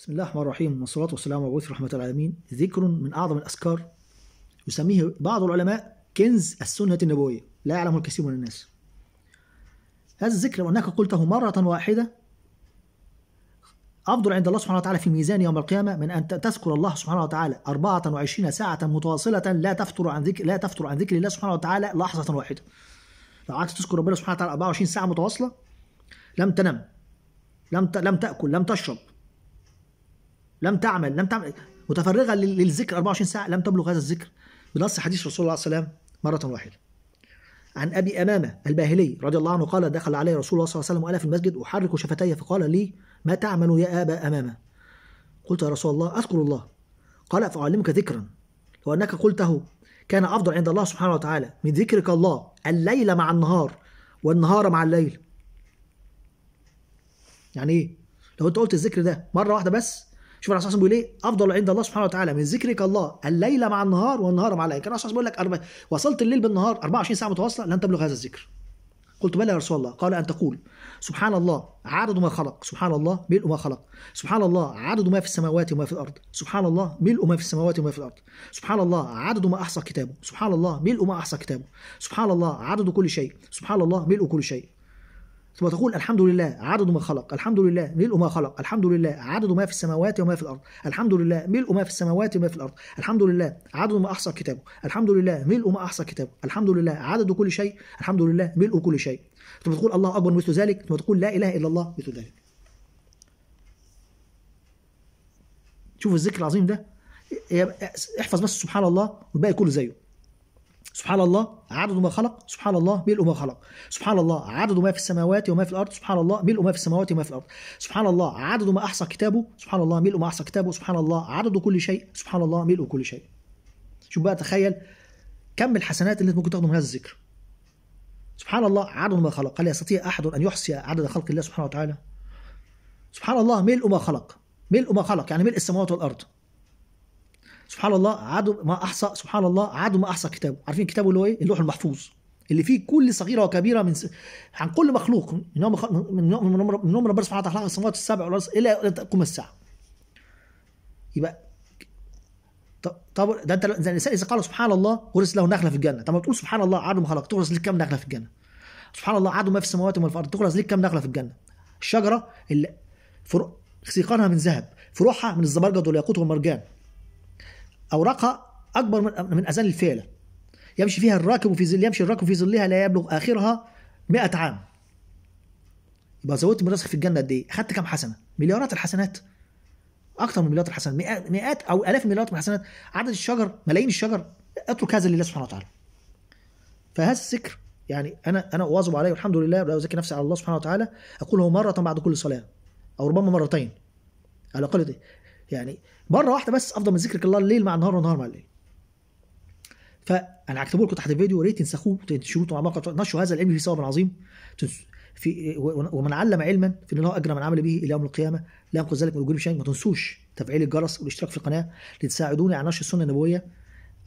بسم الله الرحمن الرحيم والصلاة والسلام على رحمة العالمين ذكر من أعظم الأذكار يسميه بعض العلماء كنز السنة النبوية لا يعلمه الكثير من الناس هذا الذكر وأنك قلته مرة واحدة أفضل عند الله سبحانه وتعالى في ميزان يوم القيامة من أن تذكر الله سبحانه وتعالى 24 ساعة متواصلة لا تفتر عن ذكر لا تفتر عن ذكر الله سبحانه وتعالى لحظة واحدة. لو قعدت تذكر ربنا سبحانه وتعالى 24 ساعة متواصلة لم تنم لم لم تأكل لم تشرب لم تعمل لم تعمل متفرغه للذكر 24 ساعه لم تبلغ هذا الذكر بنص حديث رسول الله صلى الله عليه وسلم مره واحده عن ابي امامه الباهلي رضي الله عنه قال دخل علي رسول الله صلى الله عليه وسلم وانا في المسجد احرك شفتي فقال لي ما تعمل يا ابا امامه قلت يا رسول الله اذكر الله قال فاعلمك ذكرا لو انك قلته كان افضل عند الله سبحانه وتعالى من ذكرك الله الليل مع النهار والنهار مع الليل يعني ايه لو انت قلت الذكر ده مره واحده بس شوف الرسول صلى الله عليه وسلم بيقول ايه افضل عند الله سبحانه وتعالى من ذكرك الله الليل مع النهار والنهار مع الليل كان الرسول بيقول لك وصلت الليل بالنهار 24 ساعه متواصله لن تبلغ هذا الذكر قلت بلى يا رسول الله قال ان تقول سبحان الله عدد ما خلق سبحان الله ملء ما خلق سبحان الله عدد ما في السماوات وما في الارض سبحان الله ملء ما في السماوات وما في الارض سبحان الله عدد ما احصى كتابه سبحان الله ملء ما احصى كتابه سبحان الله عدد كل شيء سبحان الله ملء كل شيء ثم تقول الحمد لله عدد ما خلق الحمد لله ملء ما خلق الحمد لله عدد ما في السماوات وما في الأرض الحمد لله ملء ما في السماوات وما في الأرض الحمد لله عدد ما أحصى كتابه الحمد لله ملء ما أحصى كتابه الحمد لله عدد كل شيء الحمد لله ملء كل شيء ثم تقول الله أكبر مثل ذلك ثم تقول لا إله إلا الله مثل ذلك شوف الذكر العظيم ده احفظ بس سبحان الله والباقي كله زيه سبحان الله عدد ما خلق سبحان الله ملء ما خلق سبحان الله عدد ما في السماوات وما في الارض سبحان الله ملء ما في السماوات وما في الارض سبحان الله عدد ما احصى كتابه سبحان الله ملء ما احصى كتابه سبحان الله عدد كل شيء سبحان الله ملء كل شيء شوف بقى تخيل كم الحسنات اللي ممكن تاخده من هذا الذكر سبحان الله عدد ما خلق هل يستطيع احد ان يحصي عدد خلق الله سبحانه وتعالى سبحان الله ملء ما خلق ملء ما خلق يعني ملء السماوات والارض سبحان الله عادوا ما احصى سبحان الله عادوا ما احصى كتابه عارفين كتابه اللي هو ايه اللوح المحفوظ اللي فيه كل صغيره وكبيره من س... عن كل مخلوق من يوم من يوم من يوم, يوم ربنا سبحانه وتعالى خلق السماوات السبع والارض الى تقوم الساعه يبقى طب ده انت الانسان اذا قال سبحان الله ورث له نخله في الجنه طب ما تقول سبحان الله عدو ما خلق تورث لك كم نخله في الجنه سبحان الله عدو ما في السماوات وما في الارض تورث لك كم نخله في الجنه الشجره اللي سيقانها من ذهب فروحها من الزبرجد والياقوت والمرجان أوراقها أكبر من أذان الفيلة يمشي فيها الراكب وفي ظل يمشي الراكب في ظلها لا يبلغ آخرها 100 عام يبقى زودت من في الجنة قد إيه؟ خدت كام حسنة؟ مليارات الحسنات أكثر من مليارات الحسنات مئات, أو آلاف مليارات من الحسنات عدد الشجر ملايين الشجر اترك هذا لله سبحانه وتعالى فهذا الذكر يعني انا انا اواظب عليه والحمد لله لا ازكي نفسي على الله سبحانه وتعالى اقوله مره بعد كل صلاه او ربما مرتين على الاقل إيه؟ يعني مره واحده بس افضل من ذكرك الله الليل مع النهار والنهار مع الليل فانا هكتبه لكم تحت الفيديو يا ريت تنسخوه تشوفوا عماقه نشروا هذا العلم في ثواب عظيم في ومن علم علما في الله اجر من عمل به الى يوم القيامه لا ينقص ذلك من اجور شيء ما تنسوش تفعيل الجرس والاشتراك في القناه لتساعدوني على نشر السنه النبويه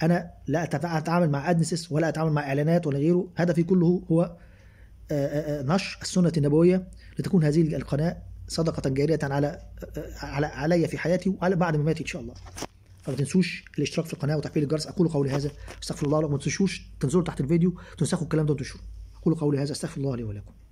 انا لا اتعامل مع ادنسس ولا اتعامل مع اعلانات ولا غيره هدفي كله هو آه، آه، آه، نشر السنه النبويه لتكون هذه القناه صدقة جارية على على علي في حياتي وعلى بعد مماتي إن شاء الله فما تنسوش الاشتراك في القناة وتفعيل الجرس أقول قولي هذا استغفر الله لكم ما تنسوش تنزلوا تحت الفيديو تنسخوا الكلام ده وتنشروه أقول قولي هذا استغفر الله لي ولكم